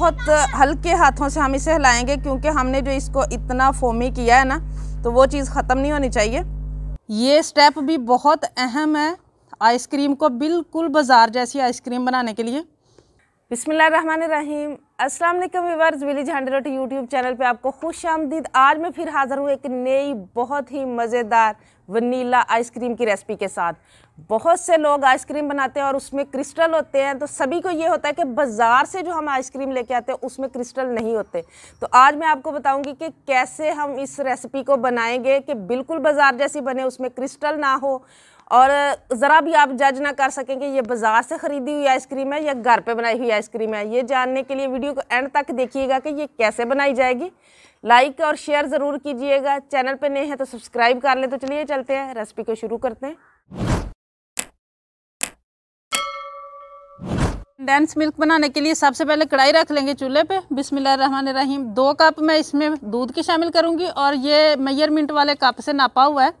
बहुत हल्के हाथों से हम इसे हिलाएंगे क्योंकि हमने जो इसको इतना फोमी किया है ना तो वो चीज़ ख़त्म नहीं होनी चाहिए ये स्टेप भी बहुत अहम है आइसक्रीम को बिल्कुल बाज़ार जैसी आइसक्रीम बनाने के लिए रहीम अस्सलाम वालेकुम village hundred Jhandrot YouTube channel पे आपको खुश आमदीद आज मैं फिर हाज़िर हूँ एक नई बहुत ही मज़ेदार वनीला आइसक्रीम की रेसिपी के साथ बहुत से लोग आइसक्रीम बनाते हैं और उसमें क्रिस्टल होते हैं तो सभी को ये होता है कि बाज़ार से जो हम आइसक्रीम लेके आते हैं उसमें क्रिस्टल नहीं होते तो आज मैं आपको बताऊंगी कि कैसे हम इस रेसिपी को बनाएंगे कि बिल्कुल बाज़ार जैसी बने उसमें क्रिस्टल ना हो और ज़रा भी आप जज ना कर सकें कि ये बाज़ार से ख़रीदी हुई आइसक्रीम है या घर पे बनाई हुई आइसक्रीम है ये जानने के लिए वीडियो को एंड तक देखिएगा कि ये कैसे बनाई जाएगी लाइक और शेयर ज़रूर कीजिएगा चैनल पे नए हैं तो सब्सक्राइब कर लें तो चलिए चलते हैं रेसिपी को शुरू करते हैं डेंस मिल्क बनाने के लिए सबसे पहले कढ़ाई रख लेंगे चूल्हे पे बिसमिल्ल रहीम दो कप मैं इसमें दूध की शामिल करूँगी और ये मिनट वाले कप से नापा हुआ है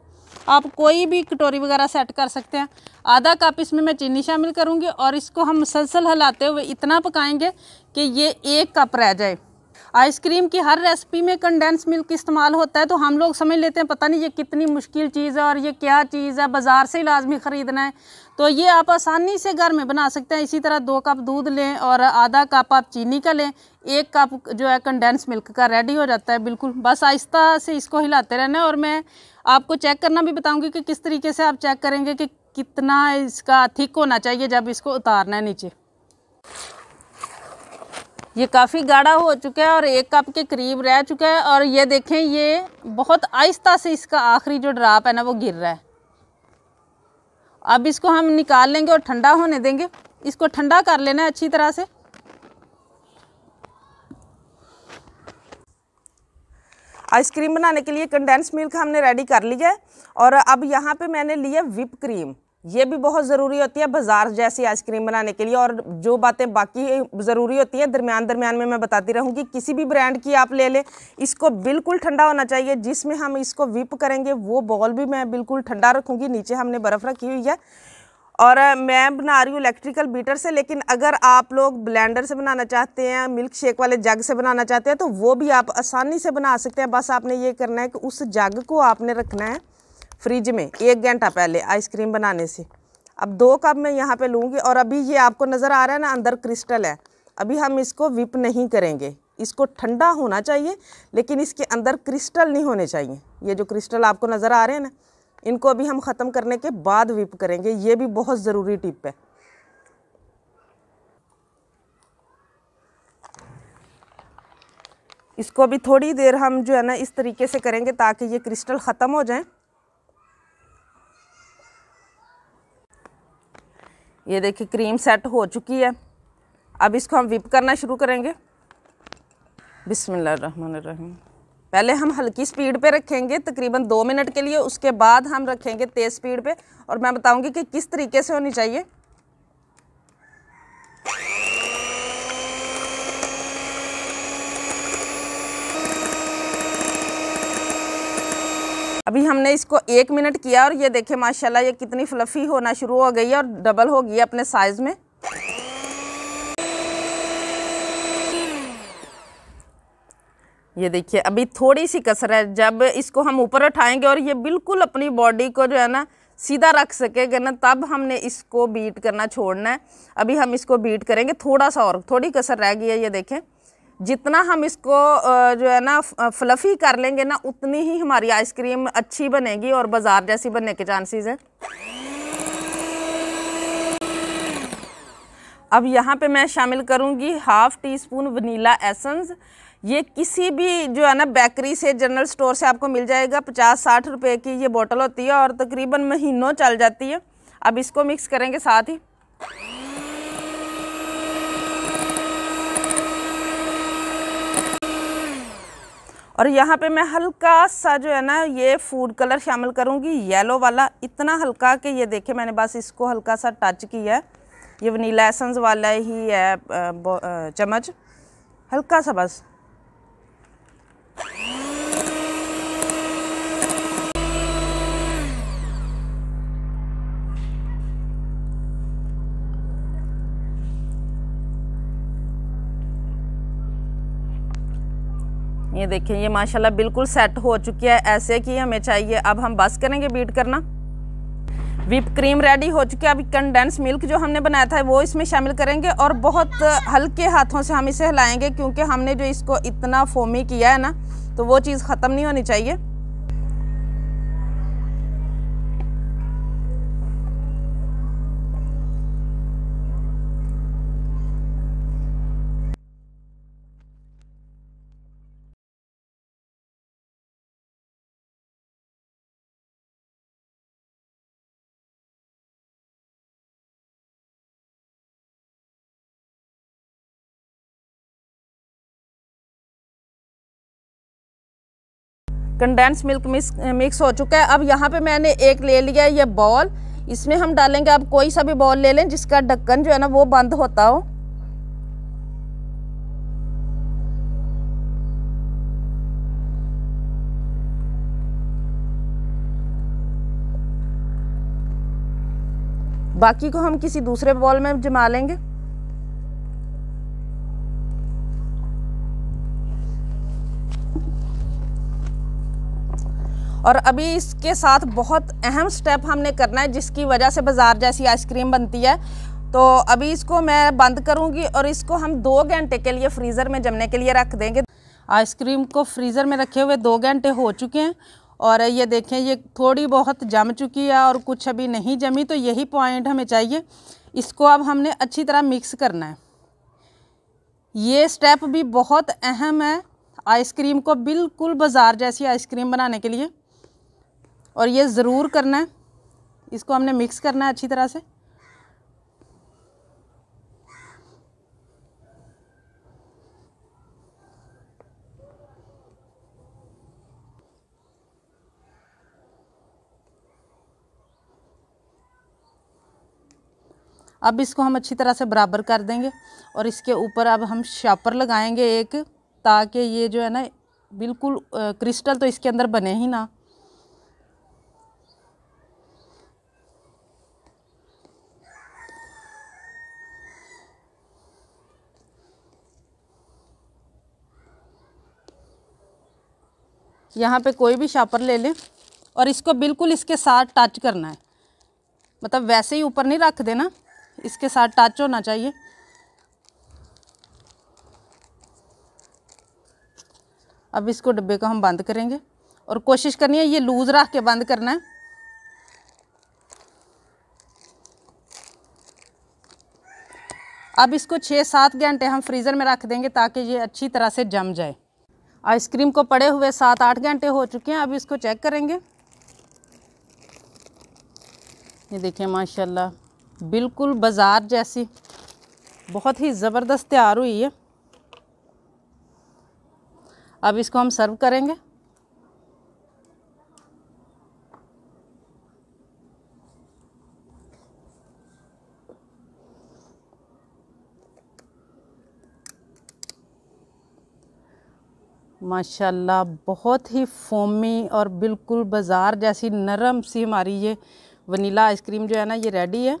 आप कोई भी कटोरी वगैरह सेट कर सकते हैं आधा कप इसमें मैं चीनी शामिल करूँगी और इसको हम मुसलसल हिलाते हुए इतना पकाएंगे कि ये एक कप रह जाए आइसक्रीम की हर रेसिपी में कंडेंस मिल्क इस्तेमाल होता है तो हम लोग समझ लेते हैं पता नहीं ये कितनी मुश्किल चीज़ है और ये क्या चीज़ है बाज़ार से लाजमी ख़रीदना है तो ये आप आसानी से घर में बना सकते हैं इसी तरह दो कप दूध लें और आधा कप आप चीनी का लें एक कप जो है कंडेंस मिल्क का रेडी हो जाता है बिल्कुल बस आहिस्ता से इसको हिलाते रहना है और मैं आपको चेक करना भी बताऊंगी कि किस तरीके से आप चेक करेंगे कि कितना इसका थिक होना चाहिए जब इसको उतारना है नीचे ये काफ़ी गाढ़ा हो चुका है और एक कप के करीब रह चुका है और ये देखें ये बहुत आहिस्ता से इसका आखिरी जो ड्राप है ना वो गिर रहा है अब इसको हम निकाल लेंगे और ठंडा होने देंगे इसको ठंडा कर लेना है अच्छी तरह से आइसक्रीम बनाने के लिए कंडेंस मिल्क हमने रेडी कर लिया है और अब यहाँ पे मैंने लिया विप क्रीम ये भी बहुत ज़रूरी होती है बाज़ार जैसी आइसक्रीम बनाने के लिए और जो बातें बाकी ज़रूरी होती हैं दरमियान दरमियान में मैं बताती रहूँगी किसी भी ब्रांड की आप ले लें इसको बिल्कुल ठंडा होना चाहिए जिसमें हम इसको विप करेंगे वो बॉल भी मैं बिल्कुल ठंडा रखूँगी नीचे हमने बर्फ़ रखी हुई है और मैं बना रही हूँ इलेक्ट्रिकल बीटर से लेकिन अगर आप लोग ब्लेंडर से बनाना चाहते हैं मिल्क शेक वाले जग से बनाना चाहते हैं तो वो भी आप आसानी से बना सकते हैं बस आपने ये करना है कि उस जग को आपने रखना है फ्रिज में एक घंटा पहले आइसक्रीम बनाने से अब दो कप मैं यहाँ पे लूँगी और अभी ये आपको नज़र आ रहा है ना अंदर क्रिस्टल है अभी हम इसको विप नहीं करेंगे इसको ठंडा होना चाहिए लेकिन इसके अंदर क्रिस्टल नहीं होने चाहिए ये जो क्रिस्टल आपको नज़र आ रहे हैं ना इनको अभी हम ख़त्म करने के बाद विप करेंगे ये भी बहुत ज़रूरी टिप है इसको अभी थोड़ी देर हम जो है ना इस तरीके से करेंगे ताकि ये क्रिस्टल ख़त्म हो जाएं ये देखिए क्रीम सेट हो चुकी है अब इसको हम विप करना शुरू करेंगे बिसमीम पहले हम हल्की स्पीड पे रखेंगे तकरीबन दो मिनट के लिए उसके बाद हम रखेंगे तेज़ स्पीड पे और मैं बताऊंगी कि किस तरीके से होनी चाहिए अभी हमने इसको एक मिनट किया और ये देखे माशाल्लाह ये कितनी फ्लफ़ी होना शुरू हो गई है और डबल हो गई है अपने साइज़ में ये देखिए अभी थोड़ी सी कसर है जब इसको हम ऊपर उठाएंगे और ये बिल्कुल अपनी बॉडी को जो है ना सीधा रख सकेगा ना तब हमने इसको बीट करना छोड़ना है अभी हम इसको बीट करेंगे थोड़ा सा और थोड़ी कसर रह गई है ये देखें जितना हम इसको जो है ना फ्लफ़ी कर लेंगे ना उतनी ही हमारी आइसक्रीम अच्छी बनेगी और बाज़ार जैसी बनने के चांसेस हैं अब यहाँ पे मैं शामिल करूँगी half teaspoon vanilla essence ये किसी भी जो है ना बेकरी से जनरल स्टोर से आपको मिल जाएगा पचास साठ रुपए की ये बोतल होती है और तकरीबन महीनों चल जाती है अब इसको मिक्स करेंगे साथ ही और यहाँ पे मैं हल्का सा जो है ना ये फूड कलर शामिल करूँगी येलो वाला इतना हल्का कि ये देखे मैंने बस इसको हल्का सा टच किया है ये वनीला एसेंस वाला ही है चम्मच हल्का सा बस ये देखें ये माशाल्लाह बिल्कुल सेट हो चुकी है ऐसे कि हमें चाहिए अब हम बस करेंगे बीट करना विप क्रीम रेडी हो चुकी है अभी कंडेंस मिल्क जो हमने बनाया था वो इसमें शामिल करेंगे और बहुत हल्के हाथों से हम इसे हिलाएंगे क्योंकि हमने जो इसको इतना फोमी किया है ना तो वो चीज़ ख़त्म नहीं होनी चाहिए कंडेंस मिल्क मिक्स मिक्स हो चुका है अब यहाँ पे मैंने एक ले लिया ये बॉल इसमें हम डालेंगे आप कोई सा भी बॉल ले लें जिसका ढक्कन जो है ना वो बंद होता हो बाकी को हम किसी दूसरे बॉल में जमा लेंगे और अभी इसके साथ बहुत अहम स्टेप हमने करना है जिसकी वजह से बाज़ार जैसी आइसक्रीम बनती है तो अभी इसको मैं बंद करूँगी और इसको हम दो घंटे के लिए फ्रीज़र में जमने के लिए रख देंगे आइसक्रीम को फ्रीज़र में रखे हुए दो घंटे हो चुके हैं और ये देखें ये थोड़ी बहुत जम चुकी है और कुछ अभी नहीं जमी तो यही पॉइंट हमें चाहिए इसको अब हमने अच्छी तरह मिक्स करना है ये स्टेप भी बहुत अहम है आइसक्रीम को बिल्कुल बाज़ार जैसी आइसक्रीम बनाने के लिए और ये ज़रूर करना है इसको हमने मिक्स करना है अच्छी तरह से अब इसको हम अच्छी तरह से बराबर कर देंगे और इसके ऊपर अब हम शापर लगाएंगे एक ताकि ये जो है ना बिल्कुल क्रिस्टल तो इसके अंदर बने ही ना यहाँ पे कोई भी शापर ले लें और इसको बिल्कुल इसके साथ टच करना है मतलब वैसे ही ऊपर नहीं रख देना इसके साथ टच होना चाहिए अब इसको डब्बे को हम बंद करेंगे और कोशिश करनी है ये लूज़ रख के बंद करना है अब इसको छः सात घंटे हम फ्रीज़र में रख देंगे ताकि ये अच्छी तरह से जम जाए आइसक्रीम को पड़े हुए सात आठ घंटे हो चुके हैं अब इसको चेक करेंगे ये देखिए माशाल्लाह बिल्कुल बाज़ार जैसी बहुत ही ज़बरदस्त तैयार हुई है अब इसको हम सर्व करेंगे माशाल्लाह बहुत ही फोमी और बिल्कुल बाज़ार जैसी नरम सी हमारी ये वनीला आइसक्रीम जो है ना ये रेडी है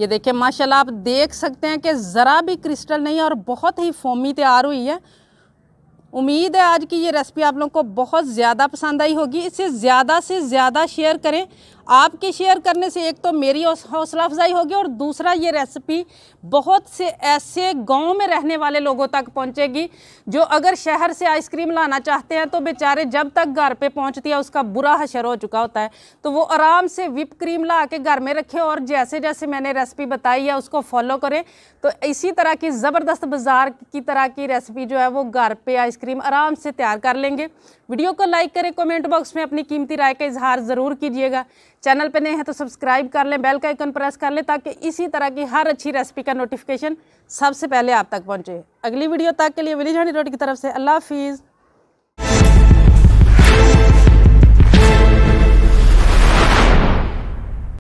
ये देखिए माशाल्लाह आप देख सकते हैं कि ज़रा भी क्रिस्टल नहीं है और बहुत ही फोमी तैयार हुई है उम्मीद है आज की ये रेसिपी आप लोगों को बहुत ज़्यादा पसंद आई होगी इसे ज़्यादा से ज़्यादा शेयर करें आपके शेयर करने से एक तो मेरी हौसला अफजाई होगी और दूसरा ये रेसिपी बहुत से ऐसे गांव में रहने वाले लोगों तक पहुंचेगी जो अगर शहर से आइसक्रीम लाना चाहते हैं तो बेचारे जब तक घर पे पहुंचती है उसका बुरा हशर हो चुका होता है तो वो आराम से विप क्रीम ला के घर में रखें और जैसे जैसे मैंने रेसिपी बताई है उसको फॉलो करें तो इसी तरह की ज़बरदस्त बाज़ार की तरह की रेसिपी जो है वो घर पर आइसक्रीम आराम से तैयार कर लेंगे वीडियो को लाइक करें कमेंट बॉक्स में अपनी कीमती राय का इजहार ज़रूर कीजिएगा चैनल पर नए हैं तो सब्सक्राइब कर लें बेल का आइकन प्रेस कर लें ताकि इसी तरह की हर अच्छी रेसिपी का नोटिफिकेशन सबसे पहले आप तक पहुँचे अगली वीडियो तक के लिए विली झाड़ी रोड की तरफ से अल्लाह हाफिज़